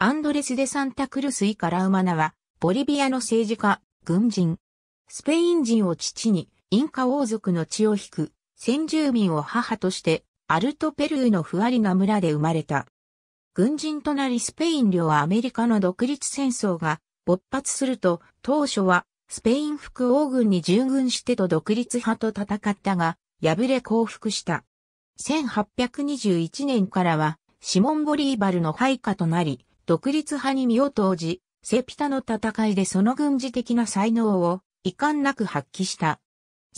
アンドレス・デ・サンタクルス・イカラウマナは、ボリビアの政治家、軍人。スペイン人を父に、インカ王族の血を引く、先住民を母として、アルトペルーのフアリナ村で生まれた。軍人となりスペイン領はアメリカの独立戦争が勃発すると、当初はスペイン副王軍に従軍してと独立派と戦ったが、敗れ降伏した。1821年からは、シモン・ボリーバルの配下となり、独立派に身を投じ、セピタの戦いでその軍事的な才能を遺憾なく発揮した。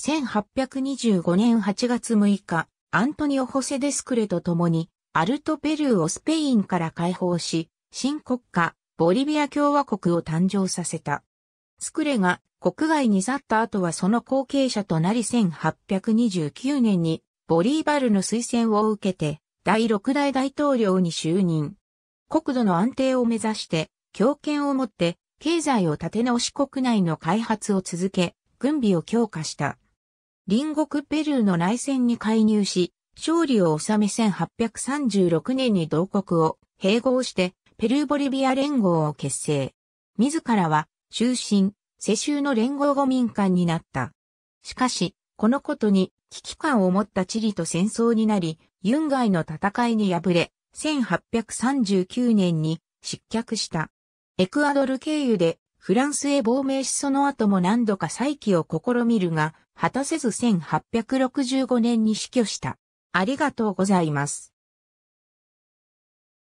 1825年8月6日、アントニオ・ホセデスクレと共に、アルトペルーをスペインから解放し、新国家、ボリビア共和国を誕生させた。スクレが国外に去った後はその後継者となり1829年にボリーバルの推薦を受けて第6代大統領に就任。国土の安定を目指して、強権を持って経済を立て直し国内の開発を続け、軍備を強化した。隣国ペルーの内戦に介入し、勝利を収め1836年に同国を併合して、ペルーボリビア連合を結成。自らは、終身、世襲の連合後民間になった。しかし、このことに危機感を持ったチリと戦争になり、ユンガイの戦いに敗れ、1839年に失脚した。エクアドル経由でフランスへ亡命しその後も何度か再起を試みるが、果たせず1865年に死去した。ありがとうございます。